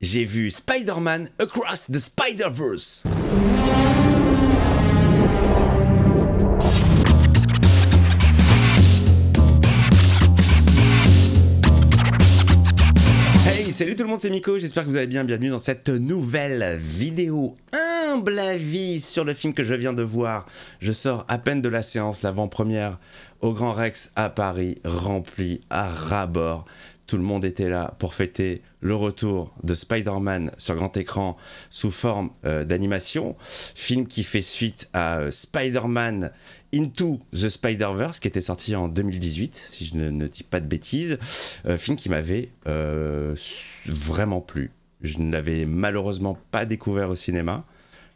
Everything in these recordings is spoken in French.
j'ai vu Spider-Man Across the Spider-Verse. Hey, salut tout le monde, c'est Miko, j'espère que vous allez bien, bienvenue dans cette nouvelle vidéo humble avis sur le film que je viens de voir. Je sors à peine de la séance, l'avant-première au Grand Rex à Paris, rempli à ras-bord tout le monde était là pour fêter le retour de Spider-Man sur grand écran sous forme euh, d'animation, film qui fait suite à euh, Spider-Man Into the Spider-Verse qui était sorti en 2018, si je ne, dis pas de bêtises, euh, film qui m'avait vraiment plu. Je ne l'avais malheureusement pas découvert au cinéma.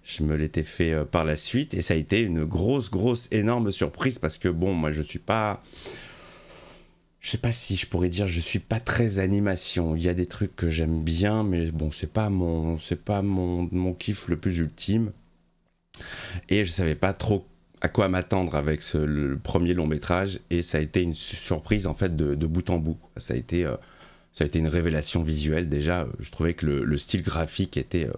Je me l'étais fait par la suite et ça a été une grosse, grosse, énorme surprise parce que bon, moi je ne suis pas, je sais pas si je pourrais dire je suis pas très animation. Il y a des trucs que j'aime bien, mais bon, c'est pas mon c'est pas mon, mon kiff le plus ultime. Et je savais pas trop à quoi m'attendre avec ce, premier long métrage et ça a été une surprise en fait de, bout en bout. Ça a été euh, ça a été une révélation visuelle déjà. Je trouvais que le, style graphique était euh,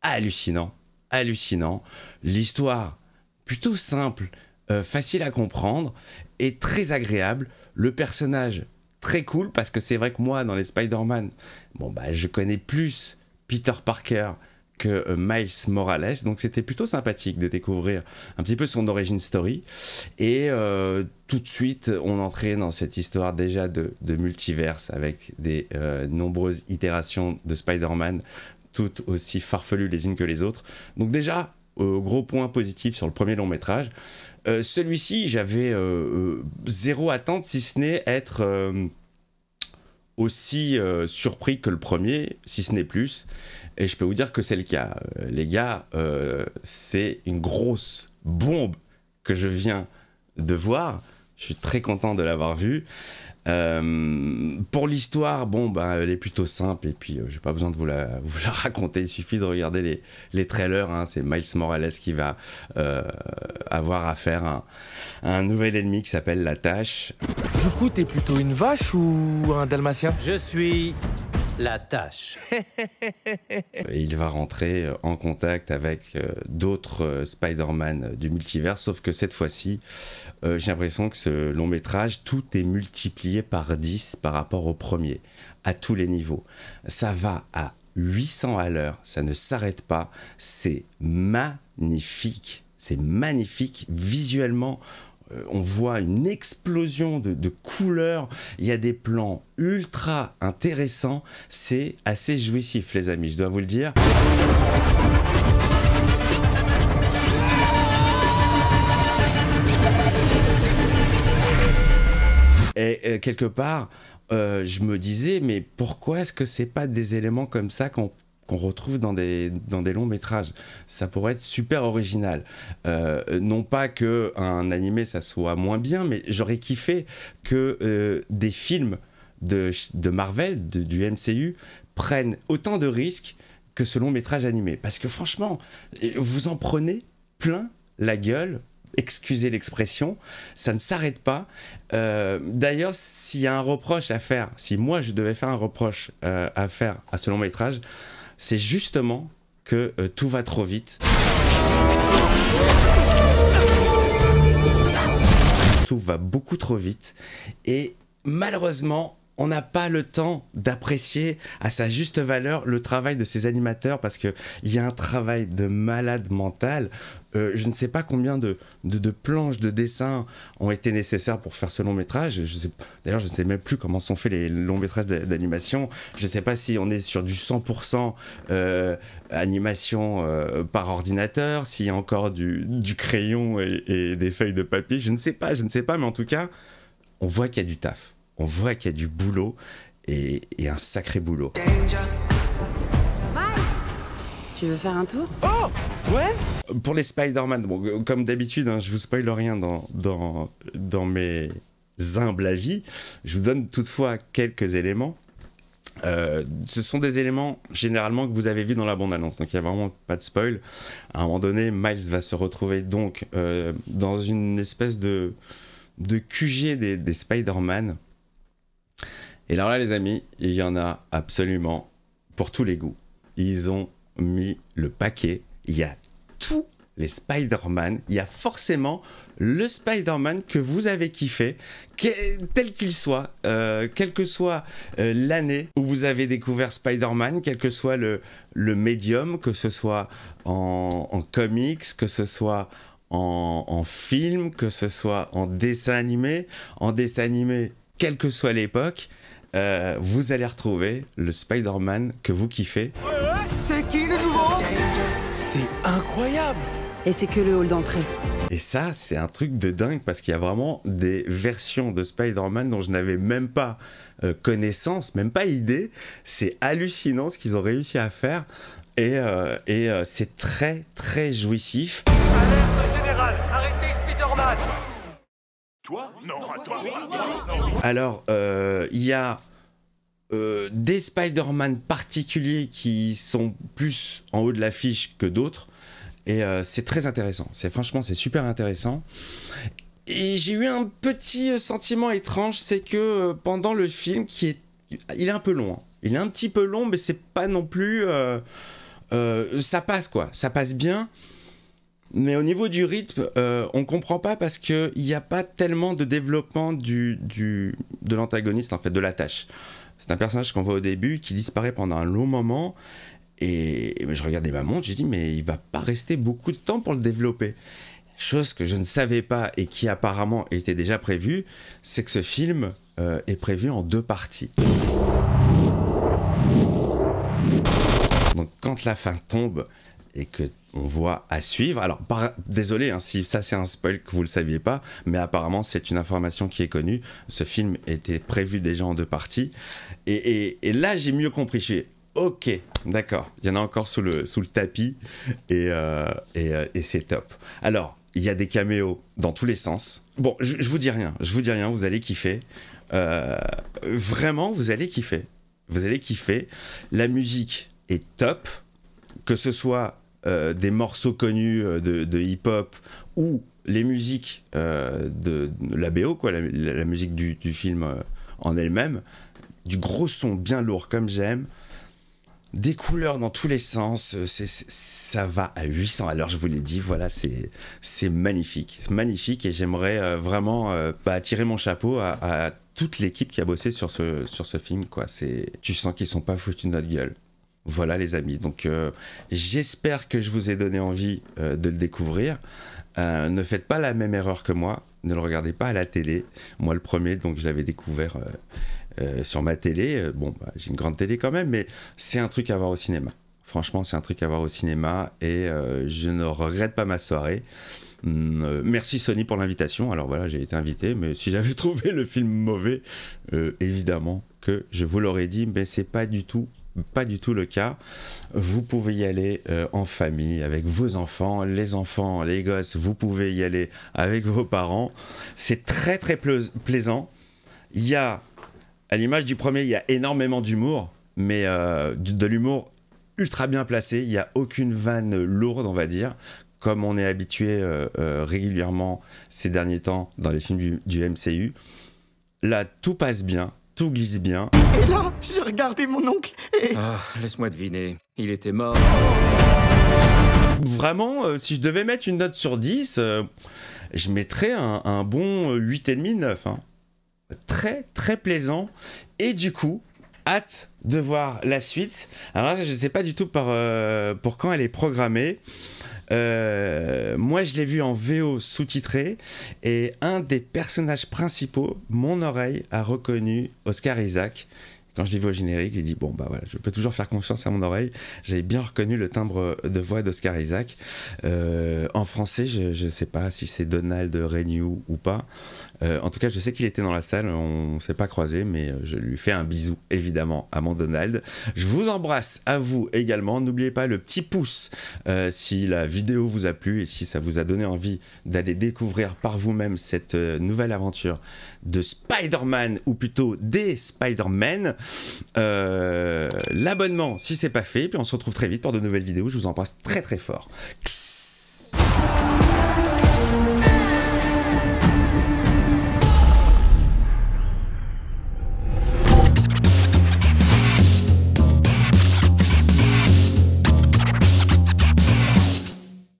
hallucinant, hallucinant. L'histoire plutôt simple euh, facile à comprendre et très agréable. Le personnage, très cool, parce que c'est vrai que moi, dans les Spider-Man, bon, bah, je connais plus Peter Parker que euh, Miles Morales, donc c'était plutôt sympathique de découvrir un petit peu son origin story. Et euh, tout de suite, on entrait dans cette histoire déjà de, multiverse avec des nombreuses itérations de Spider-Man, toutes aussi farfelues les unes que les autres. Donc déjà, gros point positif sur le premier long métrage. Euh, celui-ci, j'avais euh, euh, zéro attente, si ce n'est être aussi surpris que le premier, si ce n'est plus. Et je peux vous dire que c'est le cas. Les gars, c'est une grosse bombe que je viens de voir. Je suis très content de l'avoir vu. Euh, pour l'histoire, bon, ben, elle est plutôt simple et puis je euh, j'ai pas besoin de vous la, raconter. Il suffit de regarder les, trailers. Hein. c'est Miles Morales qui va euh, avoir affaire à, faire un, nouvel ennemi qui s'appelle la Tâche. Du coup, t'es plutôt une vache ou un dalmatien Je suis la tâche. il va rentrer en contact avec euh, d'autres euh, Spider-Man du multivers, sauf que cette fois-ci, euh, j'ai l'impression que ce long métrage, tout est multiplié par 10 par rapport au premier, à tous les niveaux. Ça va à 800 à l'heure, ça ne s'arrête pas, c'est magnifique, c'est magnifique visuellement euh, on voit une explosion de, couleurs, il y a des plans ultra intéressants, c'est assez jouissif les amis, je dois vous le dire. Et euh, quelque part, euh, je me disais, mais pourquoi est-ce que c'est pas des éléments comme ça qu'on on retrouve dans des, dans des longs métrages. Ça pourrait être super original. Euh, non pas que un animé ça soit moins bien, mais j'aurais kiffé que euh, des films de, Marvel, du MCU, prennent autant de risques que ce long métrage animé. Parce que franchement, vous en prenez plein la gueule excusez l'expression, ça ne s'arrête pas. Euh, d'ailleurs, s'il y a un reproche à faire, si moi je devais faire un reproche à faire à ce long métrage, c'est justement que euh, tout va trop vite. Tout va beaucoup trop vite. Et malheureusement, on n'a pas le temps d'apprécier à sa juste valeur le travail de ces animateurs parce qu'il y a un travail de malade mental. Euh, je ne sais pas combien de, planches de dessins ont été nécessaires pour faire ce long métrage. D'ailleurs, je ne sais même plus comment sont faits les longs métrages d'animation. Je ne sais pas si on est sur du 100% euh, animation euh, par ordinateur, s'il y a encore du, crayon et, et des feuilles de papier. Je ne sais pas, je ne sais pas, mais en tout cas, on voit qu'il y a du taf on voit qu'il y a du boulot et, un sacré boulot. Tu veux faire un tour Oh Ouais Pour les Spider-Man, bon, euh, comme d'habitude, hein, je vous spoil rien dans, dans, dans mes humbles avis. Je vous donne toutefois quelques éléments. Euh, ce sont des éléments généralement que vous avez vu dans la bande-annonce, donc il n'y a vraiment pas de spoil. À un moment donné, Miles va se retrouver donc euh, dans une espèce de, de QG des, des Spider-Man et alors là, les amis, il y en a absolument pour tous les goûts. Ils ont mis le paquet. Il y a tous les Spider-Man. Il y a forcément le Spider-Man que vous avez kiffé, tel qu'il soit, euh, quelle que soit euh, l'année où vous avez découvert Spider-Man, quel que soit le, médium, que ce soit en, comics, que ce soit en, film, que ce soit en dessin animé. En dessin animé, quelle que soit l'époque, euh, vous allez retrouver le Spider-Man que vous kiffez. C'est qui le nouveau C'est incroyable Et c'est que le hall d'entrée. Et ça, c'est un truc de dingue parce qu'il y a vraiment des versions de Spider-Man dont je n'avais même pas euh, connaissance, même pas idée. C'est hallucinant ce qu'ils ont réussi à faire et, euh, c'est très très jouissif. Alerte générale, arrêtez Spider-Man toi Non, à toi. Alors, euh, il y a euh, des Spider-Man particuliers qui sont plus en haut de l'affiche que d'autres. Et euh, c'est très intéressant. C'est franchement, c'est super intéressant. Et j'ai eu un petit sentiment étrange, c'est que pendant le film, qui est, il est un peu long. Hein. Il est un petit peu long, mais c'est pas non plus, ça passe quoi. Ça passe bien. Mais au niveau du rythme, on euh, on comprend pas parce qu'il n'y a pas tellement de développement du, de l'antagoniste, en fait, de la tâche. C'est un personnage qu'on voit au début qui disparaît pendant un long moment. Et, je regardais ma montre, j'ai dit, mais il va pas rester beaucoup de temps pour le développer. Chose que je ne savais pas et qui apparemment était déjà prévue, c'est que ce film euh, est prévu en deux parties. Donc quand la fin tombe et que on voit à suivre. Alors, désolé hein, si ça c'est un spoil que vous ne le saviez pas, mais apparemment c'est une information qui est connue. Ce film était prévu déjà en deux parties. Et, là, j'ai mieux compris. Je ok, d'accord. Il y en a encore sous le, sous le tapis euh, euh, et, c'est top. Alors, il y a des caméos dans tous les sens. Bon, je, vous dis rien, je vous dis rien, vous allez kiffer. Euh, vraiment, vous allez kiffer. Vous allez kiffer. La musique est top. Que ce soit euh, des morceaux connus euh, de, hip-hop ou les musiques euh, de, la BO, quoi, la, musique du, film en elle-même, du gros son bien lourd comme j'aime, des couleurs dans tous les sens, ça va à 800 alors je vous l'ai dit, voilà, c'est magnifique, c'est magnifique et j'aimerais vraiment bah, attirer tirer mon chapeau à, toute l'équipe qui a bossé sur ce, sur ce film, quoi, tu sens qu'ils sont pas foutus de notre gueule. Voilà les amis, donc euh, j'espère que je vous ai donné envie euh, de le découvrir. Euh, ne faites pas la même erreur que moi, ne le regardez pas à la télé. Moi le premier, donc je l'avais découvert sur ma télé. Bon, bah, j'ai une grande télé quand même, mais c'est un truc à voir au cinéma. Franchement, c'est un truc à voir au cinéma et je ne regrette pas ma soirée. Hum, merci Sony pour l'invitation. Alors voilà, j'ai été invité, mais si j'avais trouvé le film mauvais, évidemment que je vous l'aurais dit, mais c'est pas du tout pas du tout le cas. Vous pouvez y aller euh, en famille, avec vos enfants, les enfants, les gosses, vous pouvez y aller avec vos parents. C'est très très plaisant. Il y a, à l'image du premier, il y a énormément d'humour, mais euh, de l'humour ultra bien placé. Il n'y a aucune vanne lourde, on va dire. Comme on est habitué euh, régulièrement ces derniers temps dans les films du MCU. Là, tout passe bien tout glisse bien. Et là, j'ai regardé mon oncle et... Ah, laisse-moi deviner, il était mort. Vraiment, euh, si je devais mettre une note sur 10, euh, je mettrais un, bon 8,5-9. Hein. Très, très plaisant. Et du coup, hâte de voir la suite. Alors là, je ne sais pas du tout euh, pour quand elle est programmée. Euh, moi, je l'ai vu en VO sous-titré et un des personnages principaux, mon oreille, a reconnu Oscar Isaac. Quand je l'ai vu au générique, j'ai dit bon bah voilà, je peux toujours faire confiance à mon oreille. j'ai bien reconnu le timbre de voix d'Oscar Isaac. Euh, en français, je ne sais pas si c'est Donald Renew ou pas. Euh, en tout cas, je sais qu'il était dans la salle, on ne s'est pas croisé, mais euh, je lui fais un bisou, évidemment, à mon Donald. Je vous embrasse à vous également. N'oubliez pas le petit pouce euh, si la vidéo vous a plu et si ça vous a donné envie d'aller découvrir par vous-même cette nouvelle aventure de Spider-Man, ou plutôt des Spider-Man. L'abonnement si c'est pas fait, puis on se retrouve très vite pour de nouvelles vidéos. Je vous embrasse très très fort.